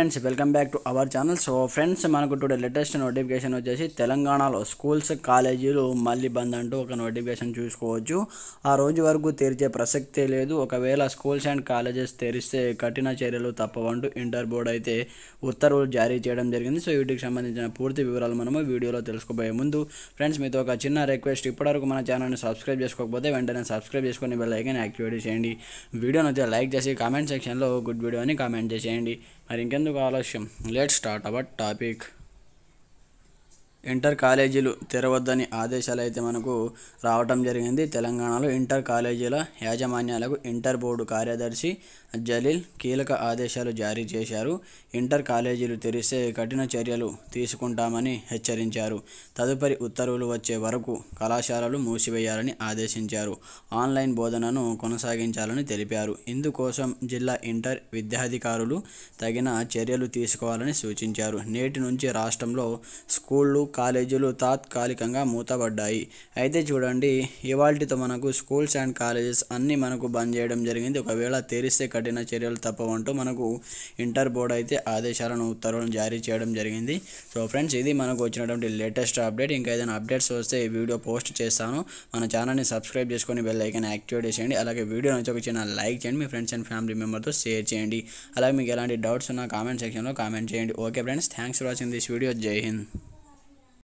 friends welcome back to our channel so friends మనకు today latest notification వచ్చేసి తెలంగాణలో schools కాలేజీలు మళ్ళీ బంద్ అంటూ ఒక నోటిఫికేషన్ చూసుకోవచ్చు ఆ రోజు వరకు తెరిచే ప్రసక్తే లేదు ఒకవేళ స్కూల్స్ అండ్ కాలేజెస్ తెరిస్తే కఠిన చర్యలు తప్పవంటూ ఇంటర్ బోర్డ్ అయితే ఉత్తర్వులు జారీ చేయడం జరిగింది సో వీటికి సంబంధించిన పూర్తి వివరాలు మనము వీడియోలో తెలుసుకోబోయే ముందు ఫ్రెండ్స్ మీతో ఒక చిన్న రిక్వెస్ట్ ఇప్పటివరకు మన ఛానల్ని సబ్స్క్రైబ్ చేసుకోకపోతే వెంటనే సబ్స్క్రైబ్ చేసుకుని బెల్ ఐకన్ యాక్టివేట్ చేయండి వీడియోని అయితే లైక్ చేసి కామెంట్ సెక్షన్లో గుడ్ వీడియో అని కామెంట్ చేసేయండి మరి ఇంకెందుకు ఆలస్యం let start our topic inter కాలేజీలు తెరవద్దని ఆదేశాలు అయితే మనకు రావటం జరిగింది తెలంగాణలో ఇంటర్ కాలేజీల యాజమాన్యాలకు ఇంటర్ బోర్డు కార్యదర్శి జలీల్ కీలక ఆదేశాలు జారీ చేశారు ఇంటర్ కాలేజీలు తెరిస్తే కఠిన చర్యలు తీసుకుంటామని హెచ్చరించారు తదుపరి ఉత్తర్వులు వచ్చే వరకు కళాశాలలు మూసివేయాలని ఆదేశించారు ఆన్లైన్ బోధనను కొనసాగించాలని తెలిపారు ఇందుకోసం జిల్లా ఇంటర్ విద్యాధికారులు తగిన చర్యలు తీసుకోవాలని సూచించారు నేటి నుంచి రాష్ట్రంలో స్కూళ్ళు కాలేజీలు తాత్కాలికంగా మూతబడ్డాయి అయితే చూడండి ఇవాళతో మనకు స్కూల్స్ అండ్ కాలేజెస్ అన్నీ మనకు బంద్ చేయడం జరిగింది ఒకవేళ తెరిస్తే కఠిన చర్యలు తప్పవంటూ మనకు ఇంటర్ బోర్డ్ అయితే ఆదేశాలను ఉత్తర్వులను జారీ చేయడం జరిగింది సో ఫ్రెండ్స్ ఇది మనకు వచ్చినటువంటి లేటెస్ట్ అప్డేట్ ఇంకా ఏదైనా అప్డేట్స్ వస్తే ఈ వీడియో పోస్ట్ చేస్తాను మన ఛానల్ని సబ్స్క్రైబ్ చేసుకొని బెల్ ఐకన్ యాక్టివేట్ చేయండి అలాగే వీడియో నుంచి ఒక చిన్న లైక్ చేయండి మీ ఫ్రెండ్స్ అండ్ ఫ్యామిలీ మెంబర్తో షేర్ చేయండి అలాగే మీకు ఎలాంటి డౌట్స్ ఉన్నా కామెంట్ సెక్షన్లో కామెంట్ చేయండి okay friends thanks for watching this video జై హింద్